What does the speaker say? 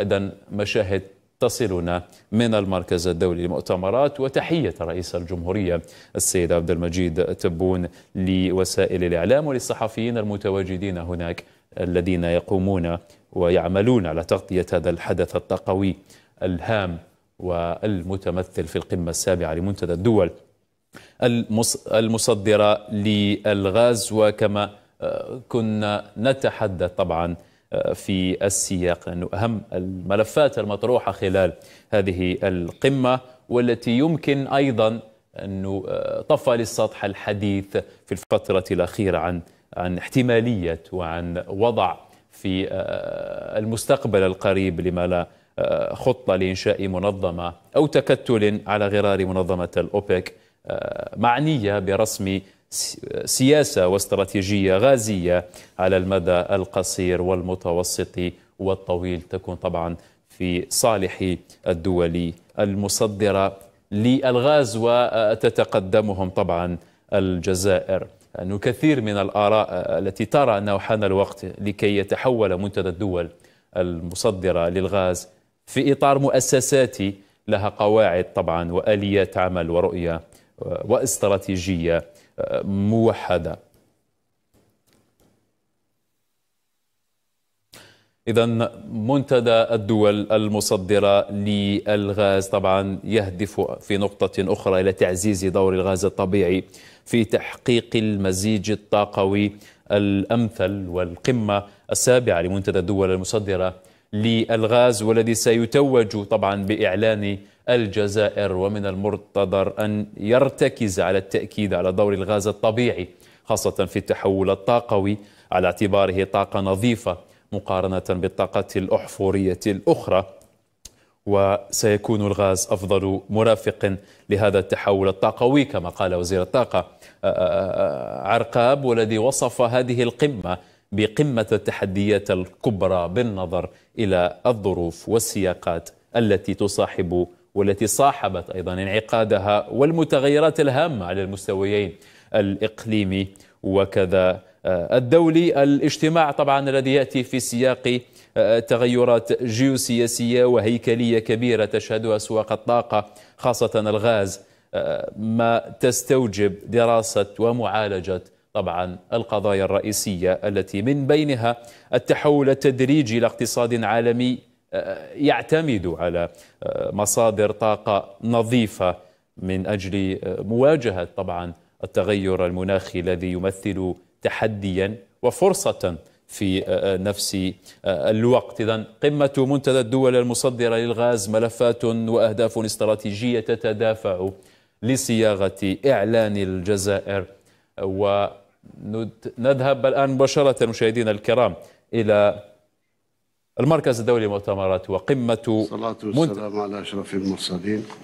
أيضا مشاهد تصلنا من المركز الدولي للمؤتمرات وتحية رئيس الجمهورية السيد عبد المجيد تبون لوسائل الإعلام وللصحفيين المتواجدين هناك الذين يقومون ويعملون على تغطية هذا الحدث الطاقوي الهام والمتمثل في القمة السابعة لمنتدى الدول المصدرة للغاز وكما آه، كنا نتحدث طبعا في السياق لأنه أهم الملفات المطروحة خلال هذه القمة والتي يمكن أيضا أن طفى للسطح الحديث في الفترة الأخيرة عن عن احتمالية وعن وضع في آه، المستقبل القريب لما لا آه، خطة لإنشاء منظمة أو تكتل على غرار منظمة الأوبك آه، معنية برسم سياسه واستراتيجيه غازيه على المدى القصير والمتوسط والطويل تكون طبعا في صالح الدول المصدره للغاز وتتقدمهم طبعا الجزائر أنه كثير من الآراء التي ترى أنه حان الوقت لكي يتحول منتدى الدول المصدرة للغاز في إطار مؤسساتي لها قواعد طبعا وآليات عمل ورؤية واستراتيجية آه، موحدة إذا منتدى الدول المصدرة للغاز طبعا يهدف في نقطة أخرى إلى تعزيز دور الغاز الطبيعي في تحقيق المزيج الطاقوي الأمثل والقمة السابعة لمنتدى الدول المصدرة للغاز والذي سيتوج طبعا بإعلان الجزائر ومن المرتضر أن يرتكز على التأكيد على دور الغاز الطبيعي خاصة في التحول الطاقوي على اعتباره طاقة نظيفة مقارنة بالطاقة الأحفورية الأخرى وسيكون الغاز أفضل مرافق لهذا التحول الطاقوي كما قال وزير الطاقة آه، آه، آه، عرقاب والذي وصف هذه القمة بقمة التحديات الكبرى بالنظر إلى الظروف والسياقات التي تصاحب والتي صاحبت أيضا انعقادها والمتغيرات الهامة على المستويين الإقليمي وكذا آه، الدولي الاجتماع طبعا الذي يأتي في سياق آه، تغيرات جيوسياسية وهيكلية كبيرة تشهدها أسواق الطاقة خاصة الغاز آه، ما تستوجب دراسة ومعالجة طبعا القضايا الرئيسية التي من بينها التحول التدريجي لاقتصاد عالمي يعتمد على آه، مصادر طاقه نظيفه من اجل آه، مواجهه طبعا التغير المناخي الذي يمثل تحديا وفرصه في آه، نفس الوقت إذا قمة منتدى الدول المصدرة للغاز ملفات وأهداف استراتيجية تتدافع لصياغة إعلان الجزائر ونذهب الآن مباشرة مشاهدينا الكرام إلى المركز الدولي مؤتمرات وقمة صلاة والسلام على أشرف المرسلين